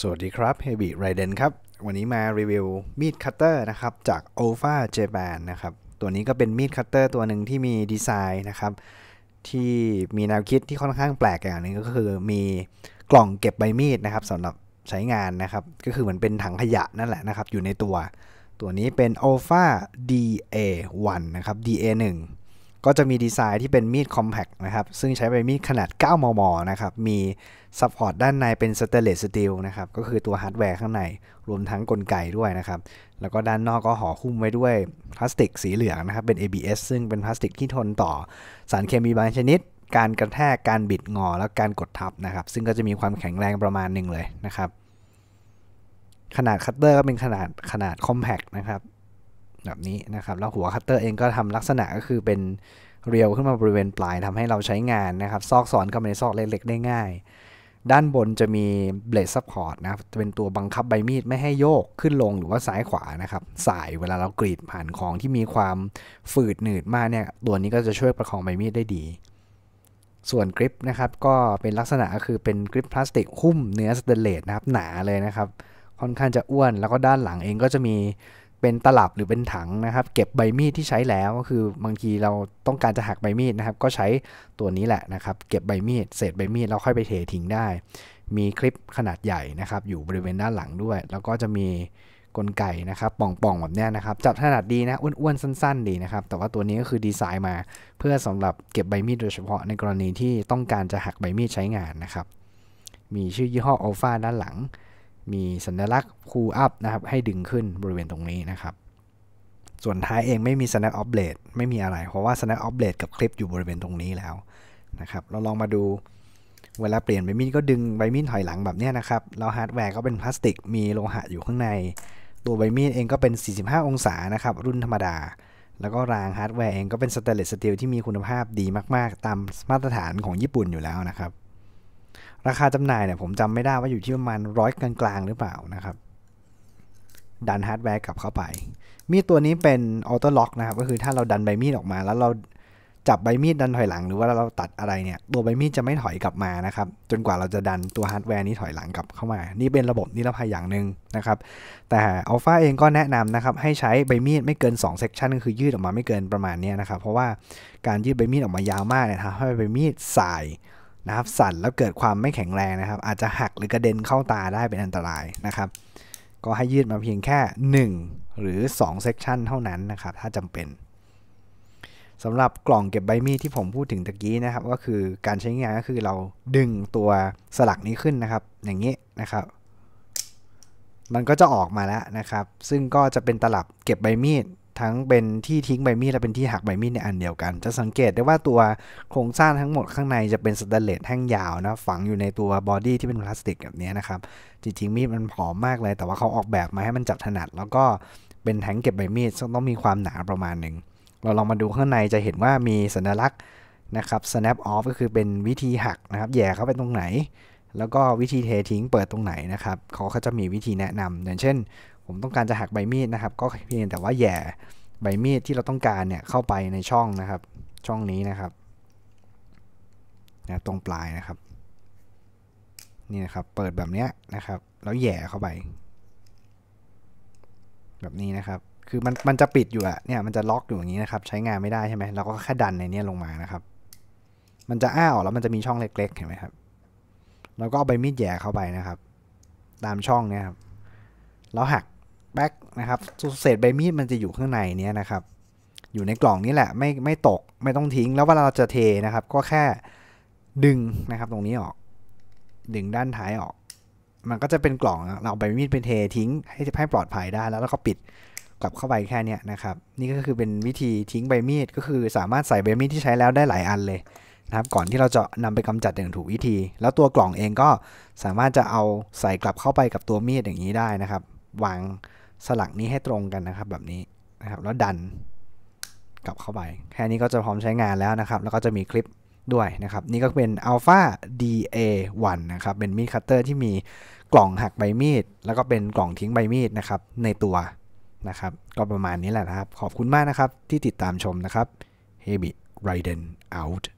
สวัสดีครับเฮบิไรเดนครับ วันนี้มารีวิวมีดคัตเตอร์นะครับจาก o อ f a j a p a n นะครับตัวนี้ก็เป็นมีดคัตเตอร์ตัวหนึ่งที่มีดีไซน์นะครับที่มีแนวคิดที่ค่อนข้างแปลกอย่างนึงก็คือมีกล่องเก็บใบมีดนะครับสำหรับใช้งานนะครับ ก็คือเหมือนเป็นถังขยะนั่นแหละนะครับอยู่ในตัว ตัวนี้เป็น o l f a DA1 นะครับ DA1 ก็จะมีดีไซน์ที่เป็นมีดคอมแพกนะครับ ซึ่งใช้เป็นมีดขนาด 9 มม นะครับมีซัพพอร์ตด้านในเป็นสเตเลสสตีลนะครับ ก็คือตัวฮาร์ดแวร์ข้างใน รวมทั้งกลไกด้วยนะครับ แล้วก็ด้านนอกก็ห่อหุ้มไว้ด้วยพลาสติกสีเหลืองนะครับเป็น ABS ซึ่งเป็นพลาสติกที่ทนต่อ สารเคมีบางชนิด การกระแทกการบิดงอ และการกดทับนะครับ ซึ่งก็จะมีความแข็งแรงประมาณหนึ่งเลยนะครับ ขนาดคัตเตอร์ก็เป็นขนาดขนาดคอมแพกนะครับแบบนี้นะครับแล้วหัวคัตเตอร์เอง ก็ทำลักษณะก็คือเป็นเรียวขึ้นมาบริเวณปลายทำให้เราใช้งานนะครับซอกซอนเข้าไปในซอกเล็กๆได้ง่าย ด้านบนจะมีเบลดซับพอร์ตนะครับเป็นตัวบังคับใบมีด ไม่ให้โยกขึ้นลงหรือว่าซ้ายขวานะครับ สายเวลาเรากรีดผ่านของที่มีความฝืดหนืดมากเนี่ยตัวนี้ก็จะช่วยประคองใบมีดได้ดี ส่วนกริปนะครับก็เป็นลักษณะก็คือเป็นกริปพลาสติกหุ้มเนื้อสเตนเลสนะครับหนาเลยนะครับค่อนข้างจะอ้วนแล้วก็ด้านหลังเองก็จะมีเป็นตลับหรือเป็นถังนะครับเก็บใบมีดที่ใช้แล้วก็คือบางทีเราต้องการจะหักใบมีดนะครับก็ใช้ตัวนี้แหละนะครับเก็บใบมีดเศษใบมีดเราค่อยไปเททิ้งได้ มีคลิปขนาดใหญ่นะครับอยู่บริเวณด้านหลังด้วย แล้วก็จะมีกลไกนะครับป่องๆแบบนี้นะครับจับขนาดดีนะอ้วนๆสั้น ๆ ดีนะครับแต่ว่าตัวนี้ก็คือดีไซน์มา เพื่อสำหรับเก็บใบมีดโดยเฉพาะในกรณีที่ต้องการจะหักใบมีดใช้งานนะครับมีชื่อยี่ห้ออัลฟาด้านหลังมีสัญลักษณ์คูอัพนะครับให้ดึงขึ้นบริเวณตรงนี้นะครับ ส่วนท้ายเองไม่มี snap off blade ไม่มีอะไร เพราะว่า snap off blade กับคลิปอยู่บริเวณตรงนี้แล้วนะครับเราลองมาดูเวลาเปลี่ยนใบมีดก็ดึงใบมีดถอยหลังแบบนี้นะครับแล้วฮาร์ดแวร์ก็เป็นพลาสติก มีโลหะอยู่ข้างใน ตัวใบมีดเองก็เป็น 45 องศานะครับ รุ่นธรรมดา แล้วก็รางฮาร์ดแวร์เองก็เป็นสเตนเลสสตีลที่มีคุณภาพดีมาก ๆ ตามมาตรฐานของญี่ปุ่นอยู่แล้วนะครับราคาจำหน่ายเนี่ยผมจำไม่ได้ว่าอยู่ที่ประมาณร้อยกลาง ๆ หรือเปล่านะครับดันฮาร์ดแวร์กลับเข้าไป มีดตัวนี้เป็นออโต้ล็อกนะครับก็คือถ้าเราดันใบมีดออกมา แล้วเราจับใบมีดดันถอยหลัง หรือว่าเราตัดอะไรเนี่ย ตัวใบมีดจะไม่ถอยกลับมานะครับจนกว่าเราจะดันตัวฮาร์ดแวร์นี้ถอยหลังกลับเข้ามา นี่เป็นระบบนิรภัยอย่างหนึ่งนะครับ แต่อัลฟาเองก็แนะนำนะครับให้ใช้ใบมีดไม่เกิน2เซกชันก็คือยืดออกมาไม่เกินประมาณนี้นะครับเพราะว่าการยืดใบมีดออกมายาวมากเนี่ยทำให้ใบมีดสายนะครับสั่นแล้วเกิดความไม่แข็งแรงนะครับ อาจจะหักหรือกระเด็นเข้าตาได้เป็นอันตรายนะครับ ก็ให้ยืดมาเพียงแค่ 1 หรือ2เซกชันเท่านั้นนะครับถ้าจำเป็นสำหรับกล่องเก็บใบมีดที่ผมพูดถึงตะกี้นะครับ ก็คือการใช้งานก็คือเราดึงตัวสลักนี้ขึ้นนะครับ อย่างนี้นะครับ มันก็จะออกมาแล้วนะครับ ซึ่งก็จะเป็นตลับเก็บใบมีดทั้งเป็นที่ทิ้งใบมีดและเป็นที่หักใบมีดในอันเดียวกัน จะสังเกตได้ว่าตัวโครงสร้างทั้งหมดข้างใน จะเป็นสแตนเลสแห้งยาวนะฝังอยู่ในตัวบอดี้ที่เป็นพลาสติกแบบนี้นะครับ จริงิงมีดมันผอมมากเลย แต่ว่าเขาออกแบบมาให้มันจับถนัด แล้วก็เป็นแทงเก็บใบมีดซึ่งต้องมีความหนาประมาณหนึ่ง เราลองมาดูข้างในจะเห็นว่ามีสัญลักษณ์นะครับ snap off ก็คือเป็นวิธีหักนะครับแย่เข้าไปตรงไหน แล้วก็วิธีเททิ้ง เปิดตรงไหนนะครับเขาก็จะมีวิธีแนะนำอย่างเช่นผมต้องการจะหักใบมีดนะครับ ก็เพียงแต่ว่าแย่ใบมีดที่เราต้องการเนี่ยเข้าไปในช่องนะครับ ช่องนี้นะครับนะตรงปลายนะครับนี่นะครับ เปิดแบบนี้นะครับแล้วแย่เข้าไป แบบนี้นะครับ คือมันมันจะปิดอยู่อะเนี่ยมันจะล็อกอยู่อย่างนี้นะครับ ใช้งานไม่ได้ใช่ไหมเราก็แค่ดันในนี้ลงมานะครับ มันจะอ้าวแล้วมันจะมีช่องเล็ก ๆ เห็นไหมครับเราก็เอาใบมีดแย่เข้าไปนะครับ ตามช่องเนี่ยครับแล้วหักแบ็กนะครับเศษใบมีดมันจะอยู่ข้างในนี้นะครับ อยู่ในกล่องนี้แหละไม่ไม่ตก ไม่ต้องทิ้งแล้วเวลาเราจะเทนะครับ ก็แค่ดึงนะครับ ตรงนี้ออก ดึงด้านท้ายออก มันก็จะเป็นกล่องเราใบมีดไปเททิ้ง ให้ให้ปลอดภัยได้แล้วแล้วก็ปิดกลับเข้าไปแค่นี้นะครับ นี่ก็คือเป็นวิธีทิ้งใบมีดก็คือสามารถใส่ใบมีดที่ใช้แล้วได้หลายอันเลยนะครับก่อนที่เราจะนำไปกำจัดอย่างถูกวิธี แล้วตัวกล่องเองก็สามารถจะเอาใส่กลับเข้าไปกับตัวมีดอย่างนี้ได้นะครับวางสลักนี้ให้ตรงกันนะครับแบบนี้นะครับแล้วดันกลับเข้าไป แค่นี้ก็จะพร้อมใช้งานแล้วนะครับ แล้วก็จะมีคลิปด้วยนะครับ นี่ก็เป็น Alpha DA1 นะครับเป็นมีดคัตเตอร์ที่มีกล่องหักใบมีดแล้วก็เป็นกล่องทิ้งใบมีดนะครับในตัวนะครับ ก็ประมาณนี้แหละนะครับ ขอบคุณมากนะครับ ที่ติดตามชมนะครับ h e b i Raiden out